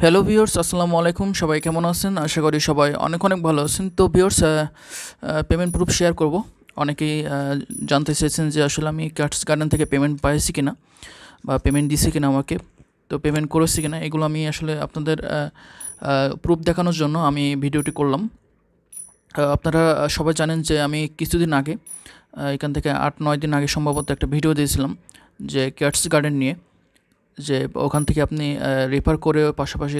hello viewers আসসালামু আলাইকুম সবাই কেমন আছেন আশা করি সবাই অনেক অনেক ভালো আছেন তো ভিউর্স পেমেন্ট প্রুফ শেয়ার করব অনেকেই জানতে চেয়েছেন যে আসলে আমি ক্যাটস গার্ডেন থেকে পেমেন্ট পাইছি কিনা বা পেমেন্ট দিছি কিনা আমাকে তো পেমেন্ট করেছি কিনা এগুলো আমি আসলে আপনাদের প্রুফ দেখানোর জন্য আমি ভিডিওটি করলাম আপনারা সবাই জানেন যে আমি কিছুদিন আগে এখান থেকে আট নয় দিন আগে সম্ভবত একটা ভিডিও দিয়েছিলাম যে ক্যাটস গার্ডেন নিয়ে যে ওখান থেকে আপনি রেফার করেও পাশাপাশি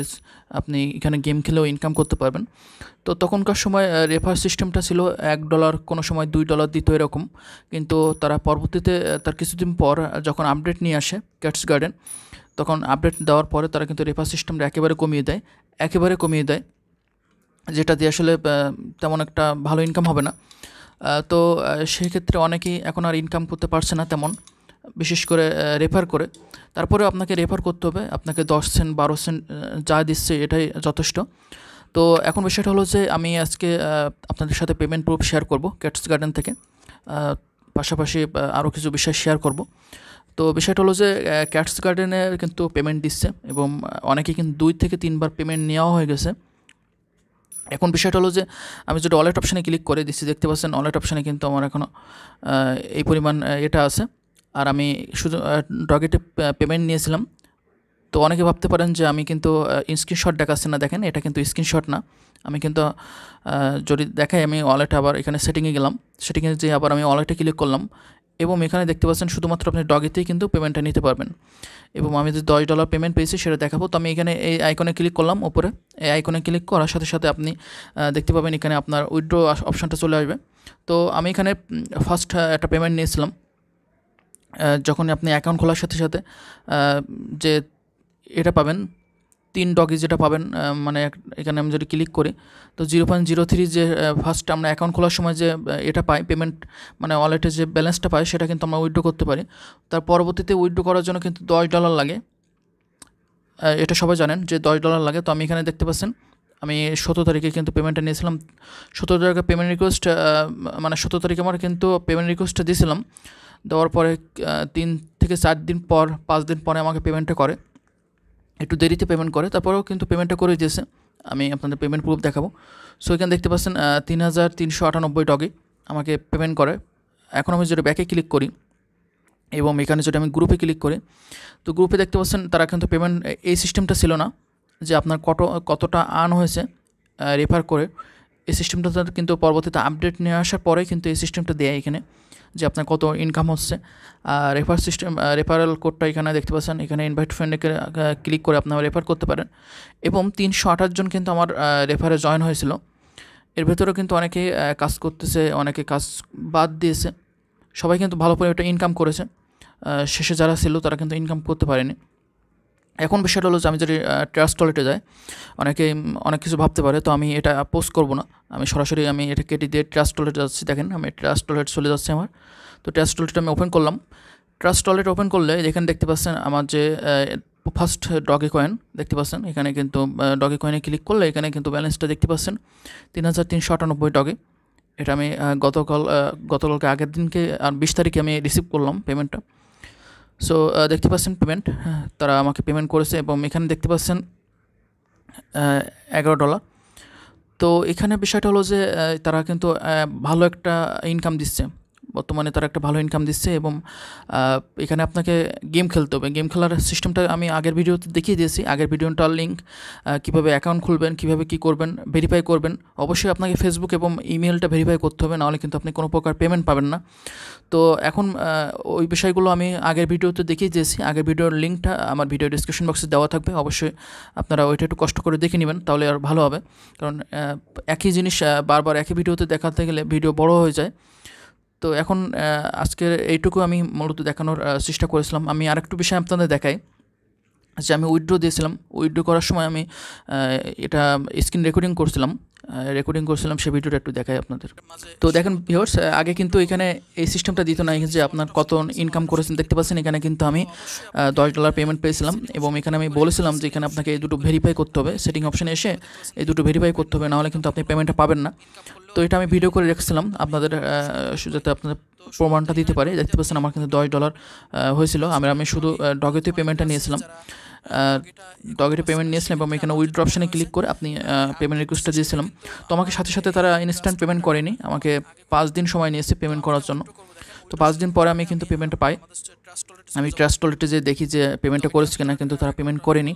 আপনি এখানে গেম খেলেও ইনকাম করতে পারবেন তো তখনকার সময় রেফার সিস্টেমটা ছিল এক ডলার কোনো সময় দুই ডলার দিত এরকম কিন্তু তারা পরবর্তীতে তার কিছুদিন পর যখন আপডেট নিয়ে আসে ক্যাটস গার্ডেন তখন আপডেট দেওয়ার পরে তারা কিন্তু রেফার সিস্টেমটা একেবারে কমিয়ে দেয় একেবারে কমিয়ে দেয় যেটা দিয়ে আসলে তেমন একটা ভালো ইনকাম হবে না তো সেক্ষেত্রে অনেকেই এখন আর ইনকাম করতে পারছে না তেমন বিশেষ করে রেফার করে তারপরেও আপনাকে রেফার করতে হবে আপনাকে দশ সেন্ট বারো সেন্ট যা দিচ্ছে এটাই যথেষ্ট তো এখন বিষয়টা হলো যে আমি আজকে আপনাদের সাথে পেমেন্ট প্রুফ শেয়ার করব ক্যাটস গার্ডেন থেকে পাশাপাশি আরও কিছু বিষয় শেয়ার করব তো বিষয়টা হলো যে ক্যাটস গার্ডেনে কিন্তু পেমেন্ট দিচ্ছে এবং অনেকে কিন্তু দুই থেকে তিনবার পেমেন্ট নেওয়া হয়ে গেছে এখন বিষয়টা হলো যে আমি যদি ওয়ালেট অপশানে ক্লিক করে দিচ্ছি দেখতে পাচ্ছেন ওয়ালেট অপশানে কিন্তু আমার এখনও এই পরিমাণ এটা আছে আর আমি শুধু ডগেটে পেমেন্ট নিয়েছিলাম তো অনেকে ভাবতে পারেন যে আমি কিন্তু স্ক্রিনশট দেখাচ্ছি না দেখেন এটা কিন্তু স্ক্রিনশট না আমি কিন্তু যদি দেখাই আমি ওয়ালেট আবার এখানে সেটিংয়ে গেলাম সেটিংয়ে যেয়ে আবার আমি ওয়ালেটে ক্লিক করলাম এবং এখানে দেখতে পাচ্ছেন শুধুমাত্র আপনি ডগেতেই কিন্তু পেমেন্টটা নিতে পারবেন এবং আমি যে দশ ডলার পেমেন্ট পেয়েছি সেটা দেখাবো তো আমি এখানে এই আইকনে ক্লিক করলাম ওপরে এই আইকনে ক্লিক করার সাথে সাথে আপনি দেখতে পাবেন এখানে আপনার উইড্রো অপশানটা চলে আসবে তো আমি এখানে ফার্স্ট একটা পেমেন্ট নিয়েছিলাম যখন আপনি অ্যাকাউন্ট খোলার সাথে সাথে যে এটা পাবেন তিন ডগি যেটা পাবেন মানে এখানে আমি যদি ক্লিক করি তো জিরো পয়েন্ট জিরো থ্রি যে ফার্স্ট আমরা অ্যাকাউন্ট খোলার সময় যে এটা পাই পেমেন্ট মানে ওয়ালেটে যে ব্যালেন্সটা পাই সেটা কিন্তু আমরা উইড্রো করতে পারি তার পরবর্তীতে উইড্রো করার জন্য কিন্তু দশ ডলার লাগে এটা সবাই জানেন যে দশ ডলার লাগে তো আমি এখানে দেখতে পাচ্ছেন আমি সতেরো তারিখে কিন্তু পেমেন্টটা নিয়েছিলাম সতেরো তারিখে পেমেন্ট রিকোয়েস্ট মানে সতেরো তারিখে আমার কিন্তু পেমেন্ট রিকোয়েস্টটা দিয়েছিলাম দেওয়ার পরে তিন থেকে চার দিন পর পাঁচ দিন পরে আমাকে পেমেন্টটা করে একটু দেরিতে পেমেন্ট করে তারপরেও কিন্তু পেমেন্টটা করে দিয়েছে আমি আপনাদের পেমেন্ট প্রুফ দেখাবো সো এখানে দেখতে পাচ্ছেন তিন হাজার তিনশো আটানব্বই টকে আমাকে পেমেন্ট করে এখন আমি যেটা ব্যাকে ক্লিক করি এবং এখানে যেটা আমি গ্রুপে ক্লিক করি তো গ্রুপে দেখতে পাচ্ছেন তারা কিন্তু পেমেন্ট এই সিস্টেমটা ছিল না যে আপনার কত কতটা আর্ন হয়েছে রেফার করে এই সিস্টেমটা কিন্তু পরবর্তীতে আপডেট নিয়ে আসার পরে কিন্তু এই সিস্টেমটা দেয় এখানে যে আপনার কত ইনকাম হচ্ছে রেফার সিস্টেম রেফারেল কোডটা এখানে দেখতে পাচ্ছেন এখানে ইনভাইট ফ্রেন্ডে ক্লিক করে আপনারা রেফার করতে পারেন এবং তিনশো জন কিন্তু আমার রেফারে জয়েন হয়েছিল এর ভেতরেও কিন্তু অনেকে কাজ করতেছে অনেকে কাজ বাদ দিয়েছে সবাই কিন্তু ভালো করে একটা ইনকাম করেছে শেষে যারা ছিল তারা কিন্তু ইনকাম করতে পারেনি এখন বিষয়টা হলো যে আমি যদি ট্রাস্ট ওয়ালেটে যাই অনেকে অনেক কিছু ভাবতে পারে তো আমি এটা পোস্ট করব না আমি সরাসরি আমি এটা কেটে দিয়ে ট্রাস্ট ওয়ালেটে যাচ্ছি দেখেন আমি ট্রাস্ট ওয়ালেট চলে যাচ্ছে আমার তো ট্রাস্ট ওয়ালেটটা আমি ওপেন করলাম ট্রাস্ট ওয়ালেট ওপেন করলে এখানে দেখতে পাচ্ছেন আমার যে ফার্স্ট ডগে কয়েন দেখতে পাচ্ছেন এখানে কিন্তু ডগে কয়েনে ক্লিক করলে এখানে কিন্তু ব্যালেন্সটা দেখতে পাচ্ছেন তিন হাজার তিনশো আটানব্বই ডগে এটা আমি গতকাল গতকালকে আগের দিনকে আর বিশ তারিখে আমি রিসিভ করলাম পেমেন্টটা সো uh, দেখতে পাচ্ছেন পেমেন্ট হ্যাঁ, তারা আমাকে পেমেন্ট করেছে এবং এখানে দেখতে পাচ্ছেন এগারো ডলার তো এখানে বিষয়টা হলো যে তারা কিন্তু ভালো একটা ইনকাম দিচ্ছে বর্তমানে তারা একটা ভালো ইনকাম দিচ্ছে এবং এখানে আপনাকে গেম খেলতে হবে গেম খেলার সিস্টেমটা আমি আগের ভিডিওতে দেখিয়ে দিয়েছি আগের ভিডিওটার লিঙ্ক কীভাবে অ্যাকাউন্ট খুলবেন কীভাবে কি করবেন ভেরিফাই করবেন অবশ্যই আপনাকে ফেসবুক এবং ইমেলটা ভেরিফাই করতে হবে নাহলে কিন্তু আপনি কোনো প্রকার পেমেন্ট পাবেন না তো এখন ওই বিষয়গুলো আমি আগের ভিডিওতে দেখিয়ে দিয়েছি আগের ভিডিওর লিঙ্কটা আমার ভিডিও ডিসক্রিপশন বক্সে দেওয়া থাকবে অবশ্যই আপনারা ওইটা একটু কষ্ট করে দেখে নেবেন তাহলে আর ভালো হবে কারণ একই জিনিস বারবার একই ভিডিওতে দেখাতে গেলে ভিডিও বড় হয়ে যায় তো এখন আজকে এইটুকু আমি মূলত দেখানোর চেষ্টা করেছিলাম আমি আরেকটু বিষয় আপনাদের দেখাই যে আমি উইড্রো দিয়েছিলাম উইড্রো করার সময় আমি এটা স্ক্রিন রেকর্ডিং করছিলাম রেকর্ডিং করছিলাম সে ভিডিওটা একটু দেখাই আপনাদের তো দেখেন ভিওর্স আগে কিন্তু এখানে এই সিস্টেমটা দিত না যে আপনার কত ইনকাম করেছেন দেখতে পাচ্ছেন এখানে কিন্তু আমি দশ ডলার পেমেন্ট পেয়েছিলাম এবং এখানে আমি বলেছিলাম যে এখানে আপনাকে এই দুটো ভেরিফাই করতে হবে সেটিং অপশানে এসে এই দুটো ভেরিফাই করতে হবে নাহলে কিন্তু আপনি পেমেন্টটা পাবেন না তো এটা আমি ভিডিও করে রেখেছিলাম আপনাদের যাতে আপনাদের প্রমাণটা দিতে পারে দেখতে পাচ্ছেন আমার কিন্তু দশ ডলার হয়েছিল আমি আমি শুধু ডগেতে পেমেন্টটা নিয়েছিলাম ডগেটে পেমেন্ট নিয়েছিলাম এবং এখানে উইথড্র অপশানে ক্লিক করে আপনি পেমেন্ট রিকোয়েস্টটা দিয়েছিলাম তো আমাকে সাথে সাথে তারা ইনস্ট্যান্ট পেমেন্ট করেনি আমাকে পাঁচ দিন সময় নিয়েছে পেমেন্ট করার জন্য তো পাঁচ দিন পরে আমি কিন্তু পেমেন্ট পাই আমি ট্রাস্ট ওয়ালেটে যে দেখি যে পেমেন্টটা করেছি কিনা কিন্তু তারা পেমেন্ট করেনি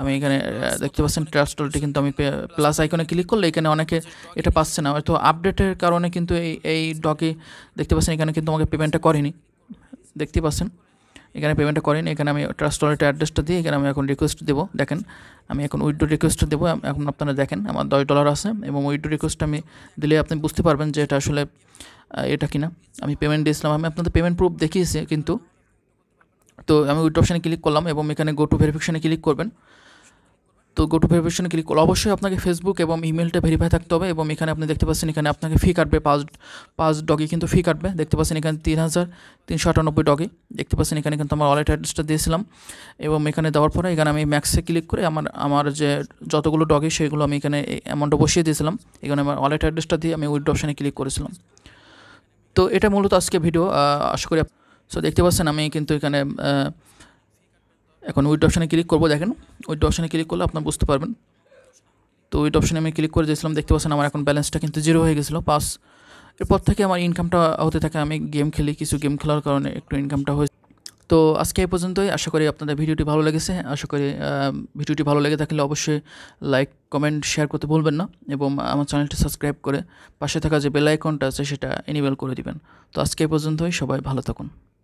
আমি এখানে দেখতে পাচ্ছেন ট্রাস্টলটি কিন্তু আমি প্লাস আইকনে ক্লিক করলে এখানে অনেকে এটা পাচ্ছে না হয়তো আপডেটের কারণে কিন্তু এই এই ডকে দেখতে পাচ্ছেন এখানে কিন্তু আমাকে পেমেন্টটা করেনি দেখতে পাচ্ছেন এখানে পেমেন্টটা করেনি এখানে আমি ট্রাস্ট অ্যাড্রেসটা দিয়ে এখানে আমি এখন রিকোয়েস্ট দেবো দেখেন আমি এখন উইডো রিকোয়েস্ট দেবো এখন আপনারা দেখেন আমার দশ ডলার আছে এবং উইডো রিকোয়েস্ট আমি দিলে আপনি বুঝতে পারবেন যে এটা আসলে এটা কিনা আমি পেমেন্ট দিয়েছিলাম আমি আপনাদের পেমেন্ট প্রুফ দেখিয়েছি কিন্তু তো আমি উইড অপশানে ক্লিক করলাম এবং এখানে গো টু ভেরিফিকেশানে ক্লিক করবেন তো গো টু ভেরিফিকেশনে ক্লিক করলে অবশ্যই আপনাকে ফেসবুক এবং ইমেলটা ভেরিফাই থাকতে হবে এবং এখানে আপনি দেখতে পাচ্ছেন এখানে আপনাকে ফি কাটবে পাঁচ পাঁচ ডগে কিন্তু ফি কাটবে দেখতে পাচ্ছেন এখানে তিন হাজার তিনশো আটানব্বই ডগে দেখতে পাচ্ছেন এখানে কিন্তু আমার ওয়ালেট অ্যাড্রেসটা দিয়েছিলাম এবং এখানে দেওয়ার পরে এখানে আমি ম্যাক্সে ক্লিক করে আমার আমার যে যতগুলো ডগে সেগুলো আমি এখানে অ্যামাউন্টটা বসিয়ে দিয়েছিলাম এখানে আমার ওয়ালেট অ্যাড্রেসটা দিয়ে আমি উইড অপশানে ক্লিক করেছিলাম তো এটা মূলত আজকে ভিডিও আশা করি সো দেখতে পাচ্ছেন আমি কিন্তু এখানে এখন উইট অপশানে ক্লিক করবো দেখেন উইট অপশানে ক্লিক করলে আপনার বুঝতে পারবেন তো উইট অপশানে আমি ক্লিক করে দিয়েছিলাম দেখতে পাচ্ছেন আমার এখন ব্যালেন্সটা কিন্তু জিরো হয়ে গেছিলো পাস এরপর থেকে আমার ইনকামটা হতে থাকে আমি গেম খেলি কিছু গেম খেলার কারণে একটু ইনকামটা হয়েছে তো আজকে এই পর্যন্তই আশা করি আপনাদের ভিডিওটি ভালো লেগেছে আশা করি ভিডিওটি ভালো লেগে থাকলে অবশ্যই লাইক কমেন্ট শেয়ার করতে ভুলবেন না এবং আমার চ্যানেলটি সাবস্ক্রাইব করে পাশে থাকা যে বেল আইকনটা আছে সেটা এনেবল করে দিবেন তো আজকে এই পর্যন্তই সবাই ভালো থাকুন